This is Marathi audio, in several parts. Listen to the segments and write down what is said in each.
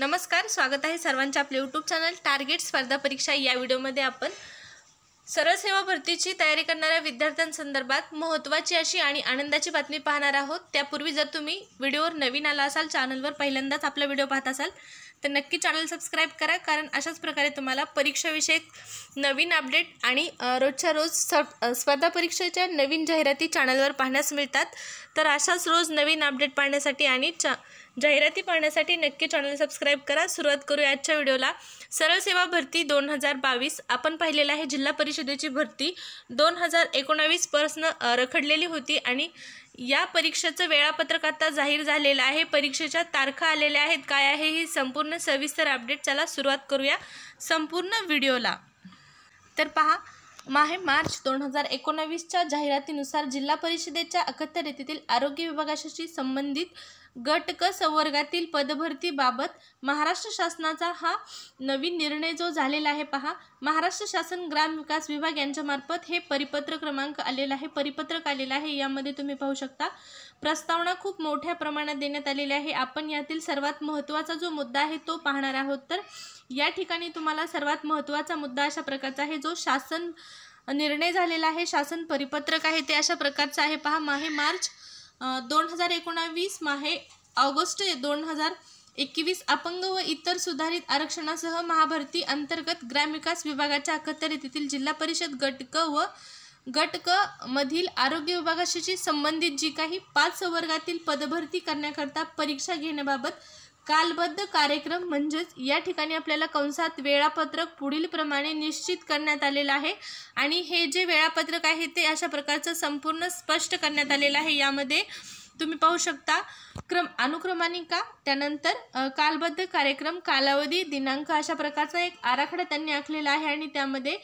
नमस्कार स्वागत आहे सर्वांच्या आपले यूट्यूब चॅनल टार्गेट स्पर्धा परीक्षा या व्हिडिओमध्ये आपण सरळ सेवा भरतीची तयारी करणाऱ्या विद्यार्थ्यांसंदर्भात महत्त्वाची अशी आणि आनंदाची बातमी पाहणार आहोत त्यापूर्वी जर तुम्ही व्हिडिओवर नवीन आला असाल चॅनलवर पहिल्यांदाच आपला व्हिडिओ पाहत असाल तर नक्की चॅनल सबस्क्राईब करा कारण अशाच प्रकारे तुम्हाला परीक्षाविषयक नवीन अपडेट आणि रोजच्या रोज स स्पर्धा परीक्षेच्या नवीन जाहिराती चॅनलवर पाहण्यास मिळतात तर अशाच रोज नवीन अपडेट पाहण्यासाठी आणि जाहिराती पाहण्यासाठी नक्की चॅनल सबस्क्राईब करा सुरुवात करू आजच्या व्हिडिओला सरळ सेवा भरती दोन हजार बावीस आपण पाहिलेलं आहे जिल्हा परिषदेची भरती दोन हजार एकोणावीस रखडलेली होती आणि या परीक्षेचं वेळापत्रक आता जाहीर झालेलं आहे परीक्षेच्या तारखा आलेल्या आहेत काय आहे ही संपूर्ण सविस्तर अपडेट चला सुरुवात करूया संपूर्ण व्हिडिओला तर पहा माहे मार्च दोन हजार एकोणावीसच्या जाहिरातीनुसार जिल्हा परिषदेच्या अखत्यारीतील आरोग्य विभागाशी संबंधित गट क संवर्गातील बाबत महाराष्ट्र शासनाचा हा नवीन निर्णय जो झालेला आहे पहा महाराष्ट्र शासन ग्राम विकास विभाग यांच्यामार्फत हे परिपत्र क्रमांक आलेला आहे परिपत्रक आलेलं आहे यामध्ये तुम्ही पाहू शकता प्रस्तावना खूप मोठ्या प्रमाणात देण्यात आलेली आहे आपण यातील सर्वात महत्त्वाचा जो मुद्दा आहे तो पाहणार आहोत तर या ठिकाणी तुम्हाला सर्वात महत्त्वाचा मुद्दा अशा प्रकारचा आहे जो शासन निर्णय झालेला आहे शासन परिपत्रक आहे ते अशा प्रकारचं आहे पहा माहे मार्च दोन हजार एकोणावीस माहे ऑगस्ट दोन हजार एकवीस अपंग व इतर सुधारित आरक्षणासह महाभरती अंतर्गत ग्रामविकास विभागाच्या अखत्यार येथील जिल्हा परिषद गटक व गटक मधील आरोग्य विभागाशी संबंधित जी काही पाच वर्गातील पदभरती करण्याकरता परीक्षा घेण्याबाबत कालबद्ध कार्यक्रम म्हणजेच या ठिकाणी आपल्याला कंसात वेळापत्रक पुढील प्रमाणे निश्चित करण्यात आलेलं आहे आणि हे जे वेळापत्रक आहे ते अशा प्रकारचं संपूर्ण स्पष्ट करण्यात आलेलं आहे यामध्ये तुम्ही पाहू शकता क्रम अनुक्रमानिका त्यानंतर कालबद्ध कार्यक्रम कालावधी दिनांक अशा प्रकारचा एक आराखडा त्यांनी आखलेला आहे आणि त्यामध्ये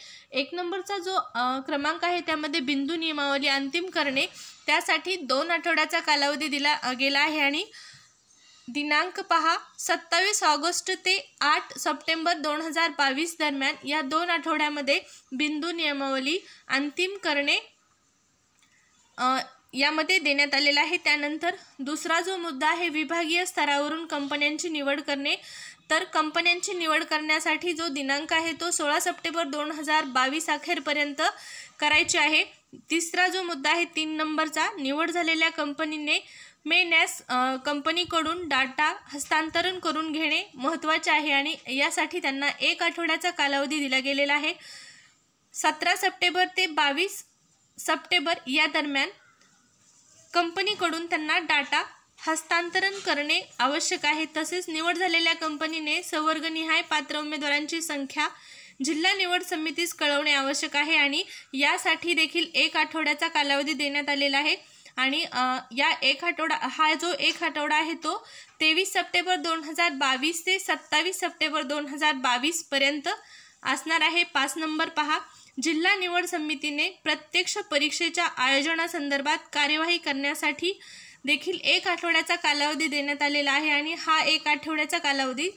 एक नंबरचा जो क्रमांक आहे त्यामध्ये बिंदू नियमावली अंतिम करणे त्यासाठी दोन आठवड्याचा कालावधी दिला गेला आहे आणि दिनांक पहा सत्तावीस ऑगस्ट ते आठ सप्टेंबर दोन हजार बावीस दरम्यान या दोन आठवड्यामध्ये बिंदू नियमावली अंतिम करणे यामध्ये देण्यात आलेला आहे त्यानंतर दुसरा जो मुद्दा आहे विभागीय स्तरावरून कंपन्यांची निवड करणे तर कंपन्यांची निवड करण्यासाठी जो दिनांक आहे तो सोळा सप्टेंबर दोन हजार बावीस अखेरपर्यंत करायची आहे तिसरा जो मुद्दा आहे तीन नंबरचा निवड झालेल्या कंपनीने मिळण्यास कंपनीकडून डाटा हस्तांतरण करून घेणे महत्त्वाचे आहे आणि यासाठी त्यांना एक आठवड्याचा कालावधी दिला गेलेला आहे सतरा सप्टेंबर ते बावीस सप्टेंबर या दरम्यान कंपनीकडून त्यांना डाटा हस्तांतरण करणे आवश्यक आहे तसेच निवड झालेल्या कंपनीने सवर्गनिहाय पात्र उमेदवारांची संख्या जिल्हा निवड समितीस कळवणे आवश्यक आहे आणि यासाठी देखील एक आठवड्याचा कालावधी देण्यात आलेला आहे आणि या एक आठवडा हा जो एक आठवडा आहे तो तेवीस सप्टेंबर दोन हजार बावीस ते सत्तावीस सप्टेंबर दोन हजार बावीसपर्यंत असणार आहे पाच नंबर पहा जिल्हा निवड समितीने प्रत्यक्ष परीक्षेच्या आयोजनासंदर्भात कार्यवाही करण्यासाठी देखील एक आठवड्याचा कालावधी देण्यात आलेला आहे आणि हा एक आठवड्याचा कालावधी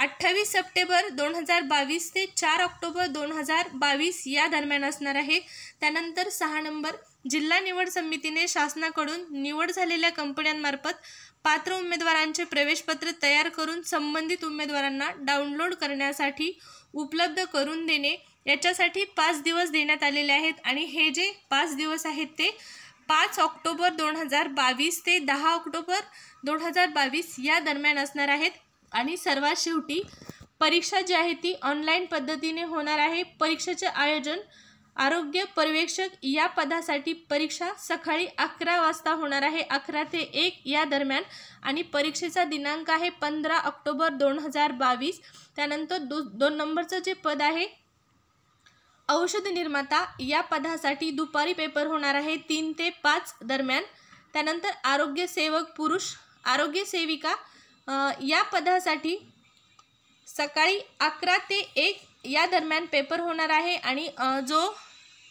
अठ्ठावीस सप्टेंबर दोन हजार बावीस ते चार ऑक्टोबर दोन हजार बावीस या दरम्यान असणार आहे त्यानंतर सहा नंबर जिल्हा निवड समितीने शासनाकडून निवड झालेल्या कंपन्यांमार्फत पात्र उमेदवारांचे प्रवेशपत्र तयार करून संबंधित उमेदवारांना डाउनलोड करण्यासाठी उपलब्ध करून देणे याच्यासाठी पाच दिवस देण्यात आलेले आहेत आणि हे जे पाच दिवस आहेत ते पाच ऑक्टोबर दोन हजार बावीस ते दहा ऑक्टोबर दोन हजार बावीस या दरम्यान असणार आहेत आणि सर्वात शेवटी परीक्षा जी आहे ती ऑनलाईन पद्धतीने होणार आहे परीक्षेचे आयोजन आरोग्य पर्यवेक्षक या पदासाठी परीक्षा सकाळी अकरा वाजता होणार आहे अकरा ते एक या दरम्यान आणि परीक्षेचा दिनांक आहे पंधरा ऑक्टोबर दोन हजार बावीस त्यानंतर दो दोन नंबरचं जे पद आहे औषध निर्माता या पदासाठी दुपारी पेपर होणार आहे तीन ते पाच दरम्यान त्यानंतर आरोग्य सेवक पुरुष आरोग्य सेविका या पदासाठी सकाळी अकरा ते एक या दरम्यान पेपर होणार आहे आणि जो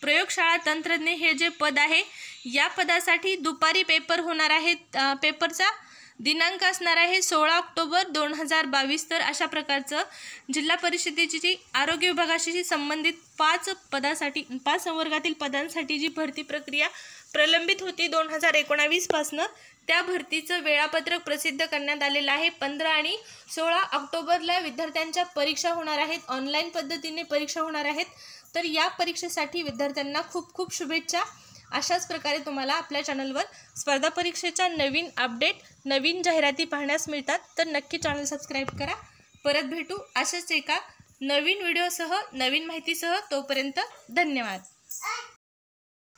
प्रयोगशाळा तंत्रज्ञ हे जे पद आहे या पदासाठी दुपारी पेपर होणार आहे पेपरचा दिनांक असणार आहे सोळा ऑक्टोबर दोन हजार बावीस तर अशा प्रकारचं जिल्हा परिषदेची जी आरोग्य विभागाशी संबंधित पाच पदासाठी पाच संवर्गातील पदांसाठी जी भरती प्रक्रिया प्रलंबित होती दोन हजार एकोणावीसपासनं त्या भरतीचं वेळापत्रक प्रसिद्ध करण्यात आलेलं आहे पंधरा आणि सोळा ऑक्टोबरला विद्यार्थ्यांच्या परीक्षा होणार आहेत ऑनलाईन पद्धतीने परीक्षा होणार आहेत तर या परीक्षेसाठी विद्यार्थ्यांना खूप खूप शुभेच्छा अशाच प्रकारे तुम्हाला आपल्या चॅनलवर स्पर्धा परीक्षेच्या नवीन अपडेट नवीन जाहिराती पाहण्यास मिळतात तर नक्की चॅनल सबस्क्राईब करा परत भेटू अशाच एका नवीन व्हिडिओसह नवीन माहितीसह तोपर्यंत धन्यवाद